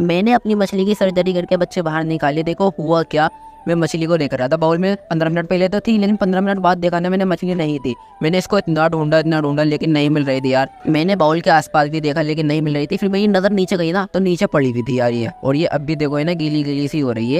मैंने अपनी मछली की सर्जरी करके बच्चे बाहर निकाले देखो हुआ क्या मैं मछली को लेकर आया था बाउल में पंद्रह मिनट पहले तो थी लेकिन पंद्रह मिनट बाद देखा ना मैंने मछली नहीं थी मैंने इसको इतना ढूंढा इतना ढूंढा लेकिन नहीं मिल रही थी यार मैंने बाउल के आसपास भी देखा लेकिन नहीं मिल रही थी फिर मेरी नज़र नीचे गई ना तो नीचे पड़ी हुई थी यार ये और ये अब भी देखो है ना गीली गीली सी हो रही है